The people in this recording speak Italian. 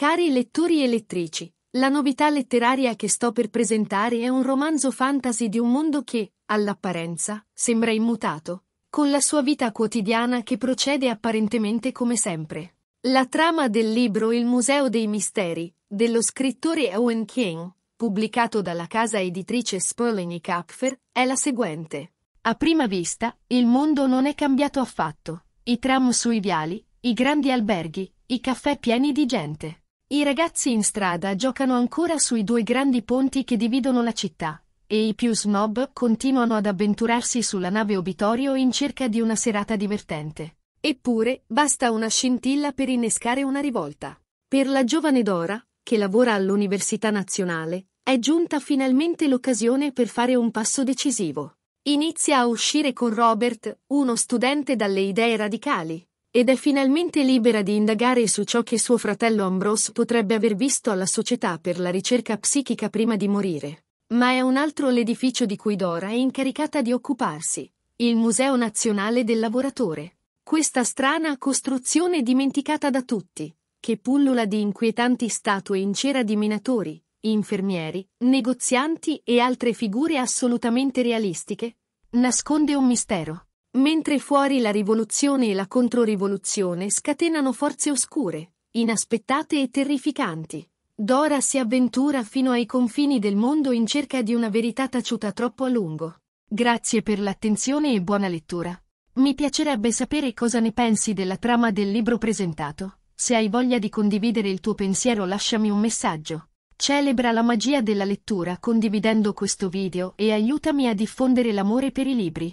Cari lettori e lettrici, la novità letteraria che sto per presentare è un romanzo fantasy di un mondo che, all'apparenza, sembra immutato, con la sua vita quotidiana che procede apparentemente come sempre. La trama del libro Il Museo dei Misteri, dello scrittore Owen King, pubblicato dalla casa editrice e Kapfer, è la seguente. A prima vista, il mondo non è cambiato affatto. I tram sui viali, i grandi alberghi, i caffè pieni di gente. I ragazzi in strada giocano ancora sui due grandi ponti che dividono la città, e i più snob continuano ad avventurarsi sulla nave obitorio in cerca di una serata divertente. Eppure, basta una scintilla per innescare una rivolta. Per la giovane Dora, che lavora all'Università Nazionale, è giunta finalmente l'occasione per fare un passo decisivo. Inizia a uscire con Robert, uno studente dalle idee radicali, ed è finalmente libera di indagare su ciò che suo fratello Ambrose potrebbe aver visto alla Società per la ricerca psichica prima di morire. Ma è un altro l'edificio di cui Dora è incaricata di occuparsi, il Museo Nazionale del Lavoratore. Questa strana costruzione dimenticata da tutti, che pullula di inquietanti statue in cera di minatori, infermieri, negozianti e altre figure assolutamente realistiche, nasconde un mistero. Mentre fuori la rivoluzione e la controrivoluzione scatenano forze oscure, inaspettate e terrificanti. Dora si avventura fino ai confini del mondo in cerca di una verità taciuta troppo a lungo. Grazie per l'attenzione e buona lettura. Mi piacerebbe sapere cosa ne pensi della trama del libro presentato. Se hai voglia di condividere il tuo pensiero lasciami un messaggio. Celebra la magia della lettura condividendo questo video e aiutami a diffondere l'amore per i libri.